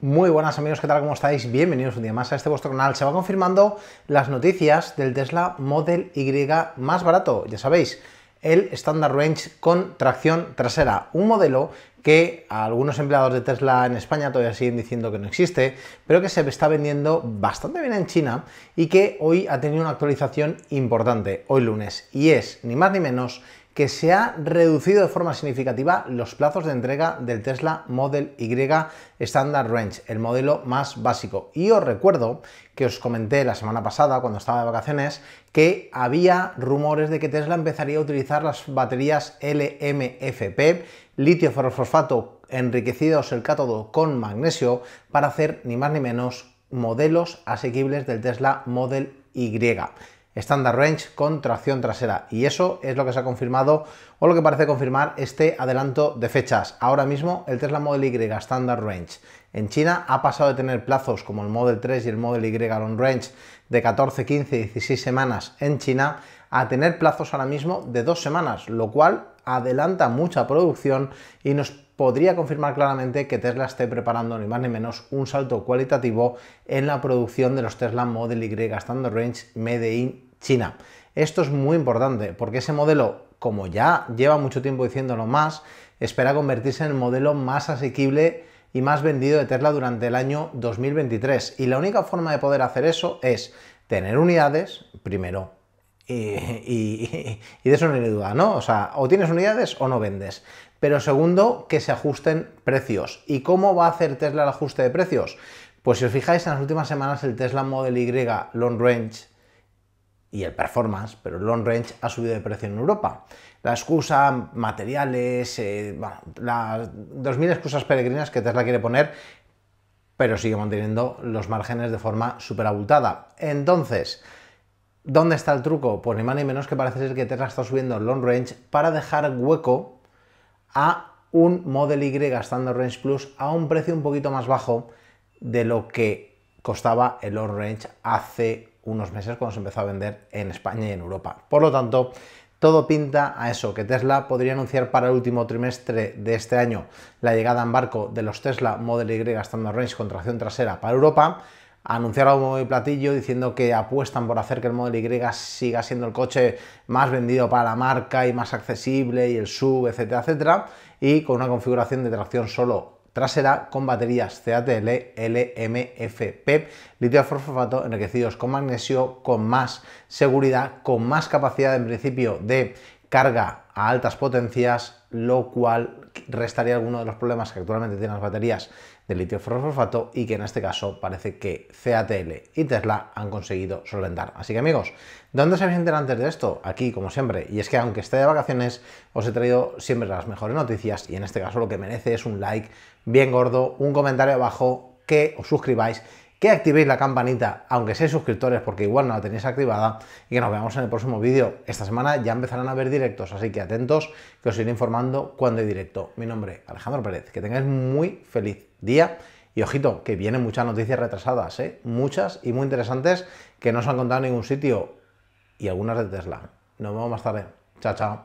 Muy buenas amigos, ¿qué tal? ¿Cómo estáis? Bienvenidos un día más a este vuestro canal. Se va confirmando las noticias del Tesla Model Y más barato, ya sabéis, el Standard Range con tracción trasera, un modelo que algunos empleados de Tesla en España todavía siguen diciendo que no existe, pero que se está vendiendo bastante bien en China y que hoy ha tenido una actualización importante, hoy lunes, y es ni más ni menos que se ha reducido de forma significativa los plazos de entrega del Tesla Model Y Standard Range, el modelo más básico. Y os recuerdo que os comenté la semana pasada, cuando estaba de vacaciones, que había rumores de que Tesla empezaría a utilizar las baterías LMFP, litio ferrofosfato enriquecidos el cátodo con magnesio, para hacer ni más ni menos modelos asequibles del Tesla Model Y. Standard Range con tracción trasera. Y eso es lo que se ha confirmado o lo que parece confirmar este adelanto de fechas. Ahora mismo el Tesla Model Y Standard Range en China ha pasado de tener plazos como el Model 3 y el Model Y Long Range de 14, 15, 16 semanas en China a tener plazos ahora mismo de dos semanas, lo cual adelanta mucha producción y nos podría confirmar claramente que Tesla esté preparando ni más ni menos un salto cualitativo en la producción de los Tesla Model Y gastando Range Made in China. Esto es muy importante porque ese modelo, como ya lleva mucho tiempo diciéndolo más, espera convertirse en el modelo más asequible y más vendido de Tesla durante el año 2023. Y la única forma de poder hacer eso es tener unidades, primero y, de eso no hay duda, ¿no? O sea, o tienes unidades o no vendes. Pero segundo, que se ajusten precios. ¿Y cómo va a hacer Tesla el ajuste de precios? Pues si os fijáis, en las últimas semanas el Tesla Model Y Long Range y el Performance, pero el Long Range ha subido de precio en Europa. La excusa, materiales, eh, bueno, las 2.000 excusas peregrinas que Tesla quiere poner, pero sigue manteniendo los márgenes de forma súper abultada. Entonces, ¿Dónde está el truco? Pues ni más ni menos que parece ser que Tesla está subiendo el long range para dejar hueco a un Model Y Standard Range Plus a un precio un poquito más bajo de lo que costaba el long range hace unos meses cuando se empezó a vender en España y en Europa. Por lo tanto, todo pinta a eso, que Tesla podría anunciar para el último trimestre de este año la llegada en barco de los Tesla Model Y Standard Range con tracción trasera para Europa, anunciaron modo y platillo diciendo que apuestan por hacer que el Model Y siga siendo el coche más vendido para la marca y más accesible y el sub, etcétera, etcétera, y con una configuración de tracción solo trasera con baterías CATL LMFP, litio fosfato enriquecidos con magnesio, con más seguridad, con más capacidad en principio de carga a altas potencias, lo cual restaría alguno de los problemas que actualmente tienen las baterías de litio fosfato y que en este caso parece que CATL y Tesla han conseguido solventar. Así que amigos, ¿dónde se habéis enterado antes de esto? Aquí, como siempre. Y es que aunque esté de vacaciones, os he traído siempre las mejores noticias y en este caso lo que merece es un like bien gordo, un comentario abajo, que os suscribáis que activéis la campanita, aunque seáis suscriptores, porque igual no la tenéis activada, y que nos veamos en el próximo vídeo. Esta semana ya empezarán a ver directos, así que atentos, que os iré informando cuando hay directo. Mi nombre, Alejandro Pérez, que tengáis muy feliz día. Y ojito, que vienen muchas noticias retrasadas, ¿eh? muchas y muy interesantes que no se han contado en ningún sitio. Y algunas de Tesla. Nos vemos más tarde. Chao, chao.